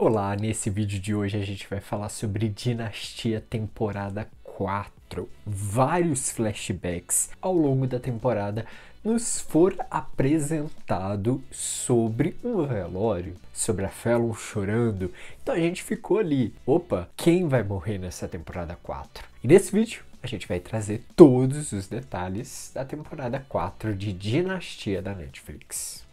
Olá, nesse vídeo de hoje a gente vai falar sobre Dinastia temporada 4. Vários flashbacks ao longo da temporada nos for apresentado sobre um velório, sobre a Fallon chorando. Então a gente ficou ali, opa, quem vai morrer nessa temporada 4? E nesse vídeo a gente vai trazer todos os detalhes da temporada 4 de Dinastia da Netflix.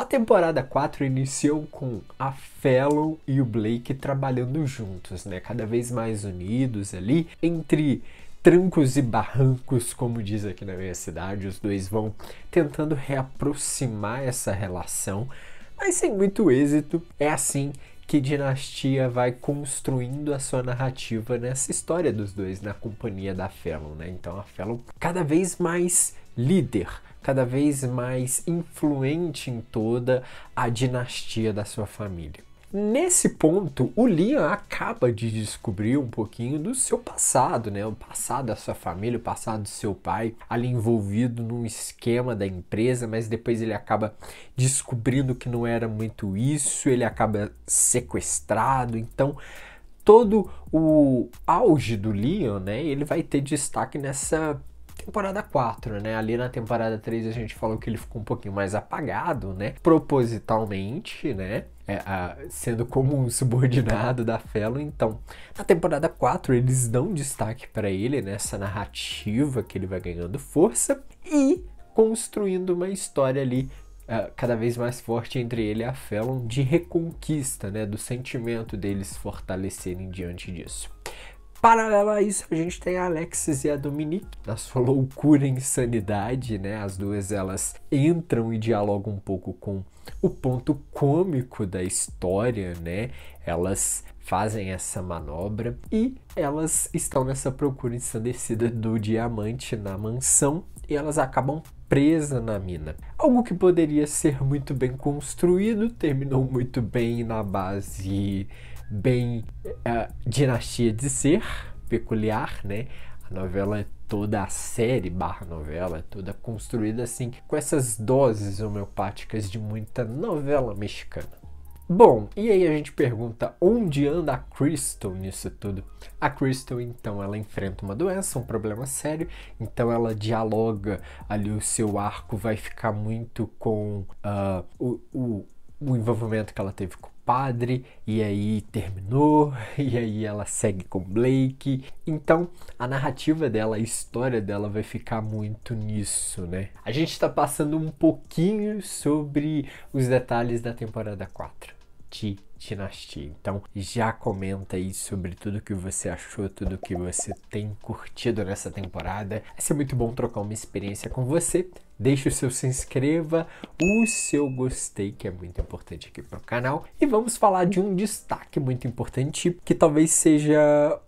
A temporada 4 iniciou com a Fallon e o Blake trabalhando juntos, né? Cada vez mais unidos ali, entre trancos e barrancos, como diz aqui na minha cidade, os dois vão tentando reaproximar essa relação, mas sem muito êxito. É assim que Dinastia vai construindo a sua narrativa nessa história dos dois na companhia da Fallon, né? Então a Fallon cada vez mais líder, cada vez mais influente em toda a dinastia da sua família. Nesse ponto, o Liam acaba de descobrir um pouquinho do seu passado, né? O passado da sua família, o passado do seu pai, ali envolvido num esquema da empresa, mas depois ele acaba descobrindo que não era muito isso, ele acaba sequestrado, então todo o auge do Leon, né, ele vai ter destaque nessa temporada 4, né? Ali na temporada 3 a gente falou que ele ficou um pouquinho mais apagado, né? Propositalmente, né? É, a, sendo como um subordinado da Fellow. Então, na temporada 4, eles dão destaque para ele nessa narrativa que ele vai ganhando força e construindo uma história ali uh, cada vez mais forte entre ele e a Felon de reconquista, né, do sentimento deles fortalecerem diante disso. Paralelo a isso, a gente tem a Alexis e a Dominique, na sua loucura e insanidade, né? As duas elas entram e dialogam um pouco com o ponto cômico da história, né? Elas fazem essa manobra e elas estão nessa procura ensandecida do diamante na mansão e elas acabam presa na mina. Algo que poderia ser muito bem construído, terminou muito bem na base bem uh, dinastia de ser peculiar, né? A novela é toda a série barra novela é toda construída assim com essas doses homeopáticas de muita novela mexicana. Bom, e aí a gente pergunta onde anda a Crystal nisso tudo? A Crystal então ela enfrenta uma doença, um problema sério, então ela dialoga ali o seu arco vai ficar muito com uh, o, o, o envolvimento que ela teve com padre, e aí terminou, e aí ela segue com Blake. Então a narrativa dela, a história dela vai ficar muito nisso, né? A gente está passando um pouquinho sobre os detalhes da temporada 4 de Dinastia. Então já comenta aí sobre tudo que você achou, tudo que você tem curtido nessa temporada. Vai ser muito bom trocar uma experiência com você. Deixe o seu se inscreva, o seu gostei, que é muito importante aqui para o canal. E vamos falar de um destaque muito importante, que talvez seja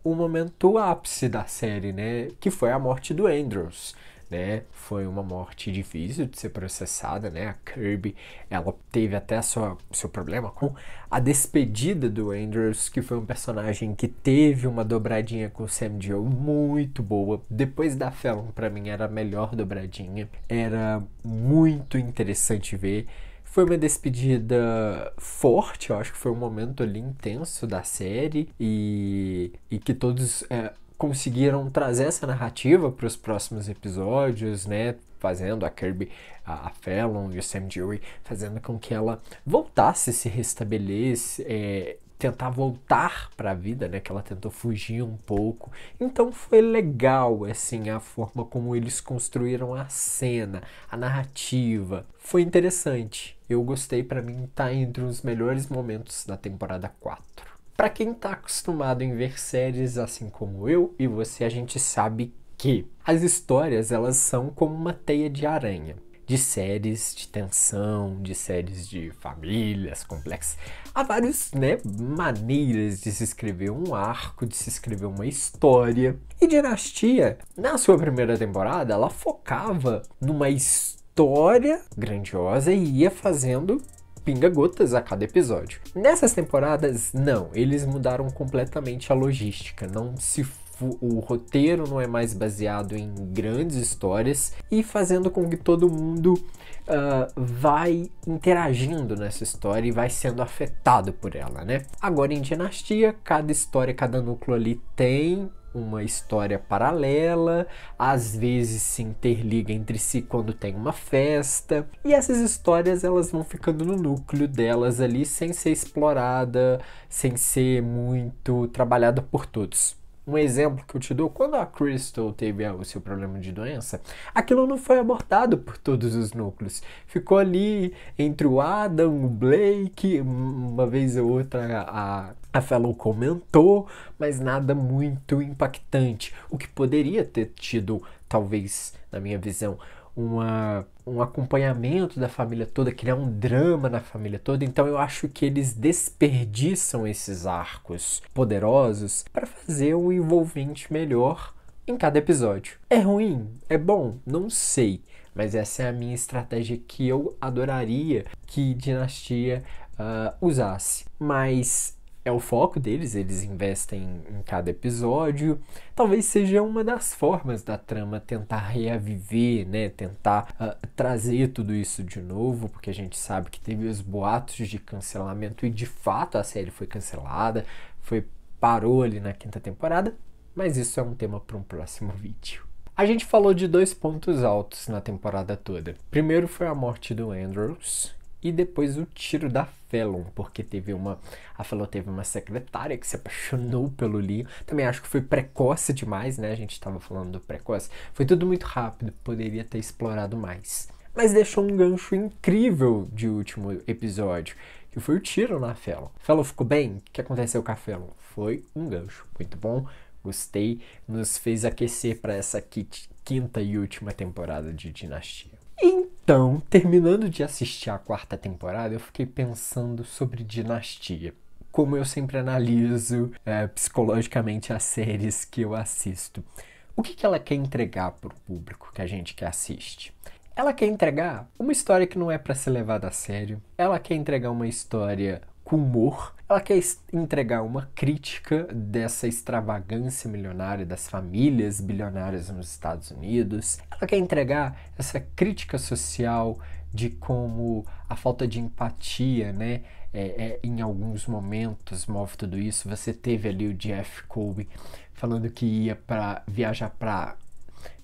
o momento ápice da série, né? Que foi a morte do Andrews né? Foi uma morte difícil de ser processada, né? A Kirby, ela teve até sua, seu problema com a despedida do Andrews, que foi um personagem que teve uma dobradinha com o Sam Joe muito boa. Depois da Fallon, para mim, era a melhor dobradinha. Era muito interessante ver. Foi uma despedida forte, eu acho que foi um momento ali intenso da série e, e que todos é, conseguiram trazer essa narrativa para os próximos episódios, né? Fazendo a Kirby, a, a Fallon e o Sam Dewey, fazendo com que ela voltasse, se restabelecesse, é, tentar voltar para a vida, né? Que ela tentou fugir um pouco. Então foi legal, assim, a forma como eles construíram a cena, a narrativa. Foi interessante. Eu gostei, para mim, tá entre os melhores momentos da temporada 4. Para quem está acostumado em ver séries assim como eu e você, a gente sabe que as histórias elas são como uma teia de aranha. De séries de tensão, de séries de famílias complexas. Há várias né, maneiras de se escrever um arco, de se escrever uma história. E Dinastia, na sua primeira temporada, ela focava numa história grandiosa e ia fazendo pinga-gotas a cada episódio. Nessas temporadas, não, eles mudaram completamente a logística, não se o roteiro não é mais baseado em grandes histórias e fazendo com que todo mundo uh, vai interagindo nessa história e vai sendo afetado por ela, né? Agora em Dinastia, cada história, cada núcleo ali tem uma história paralela, às vezes se interliga entre si quando tem uma festa. E essas histórias elas vão ficando no núcleo delas ali sem ser explorada, sem ser muito trabalhada por todos. Um exemplo que eu te dou, quando a Crystal teve ah, o seu problema de doença, aquilo não foi abordado por todos os núcleos. Ficou ali entre o Adam, o Blake, uma vez ou outra a a Fellow comentou, mas nada muito impactante, o que poderia ter tido, talvez, na minha visão, uma, um acompanhamento da família toda, criar um drama na família toda. Então eu acho que eles desperdiçam esses arcos poderosos para fazer um envolvente melhor em cada episódio. É ruim? É bom? Não sei. Mas essa é a minha estratégia que eu adoraria que Dinastia uh, usasse. Mas é o foco deles, eles investem em cada episódio. Talvez seja uma das formas da trama tentar reaviver, né? Tentar uh, trazer tudo isso de novo, porque a gente sabe que teve os boatos de cancelamento e de fato a série foi cancelada, foi parou ali na quinta temporada, mas isso é um tema para um próximo vídeo. A gente falou de dois pontos altos na temporada toda. Primeiro foi a morte do Andrews, e depois o tiro da Fallon, porque teve uma a Fallon teve uma secretária que se apaixonou pelo Liam. Também acho que foi precoce demais, né? A gente estava falando do precoce. Foi tudo muito rápido, poderia ter explorado mais. Mas deixou um gancho incrível de último episódio, que foi o tiro na Fallon. Fallon ficou bem? O que aconteceu com a Fallon? Foi um gancho muito bom. Gostei, nos fez aquecer para essa quinta e última temporada de Dinastia. Então, terminando de assistir a quarta temporada, eu fiquei pensando sobre dinastia. Como eu sempre analiso é, psicologicamente as séries que eu assisto. O que, que ela quer entregar para o público que a gente quer assiste? Ela quer entregar uma história que não é para ser levada a sério. Ela quer entregar uma história com humor. Ela quer entregar uma crítica dessa extravagância milionária das famílias bilionárias nos Estados Unidos. Ela quer entregar essa crítica social de como a falta de empatia, né, é, é, em alguns momentos move tudo isso. Você teve ali o Jeff Colby falando que ia para viajar para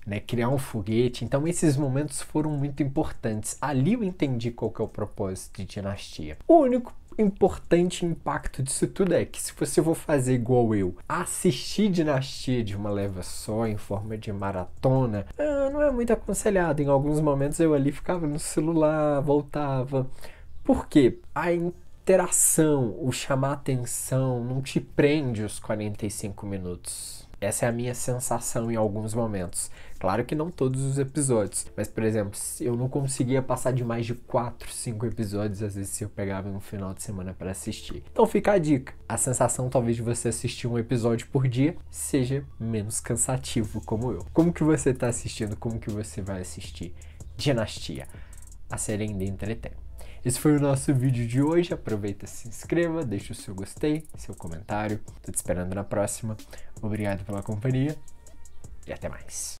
né, criar um foguete. Então esses momentos foram muito importantes. Ali eu entendi qual que é o propósito de Dinastia. O único importante impacto disso tudo é que se você for fazer igual eu, assistir Dinastia de uma leva só, em forma de maratona, ah, não é muito aconselhado. Em alguns momentos eu ali ficava no celular, voltava. Por quê? A interação, o chamar atenção, não te prende os 45 minutos. Essa é a minha sensação em alguns momentos. Claro que não todos os episódios, mas por exemplo, eu não conseguia passar de mais de 4, 5 episódios, às vezes se eu pegava em um final de semana para assistir. Então fica a dica. A sensação talvez de você assistir um episódio por dia seja menos cansativo como eu. Como que você está assistindo? Como que você vai assistir Dinastia? A série ainda entretém. Esse foi o nosso vídeo de hoje. Aproveita, se inscreva, deixa o seu gostei, seu comentário. Tô te esperando na próxima. Obrigado pela companhia e até mais.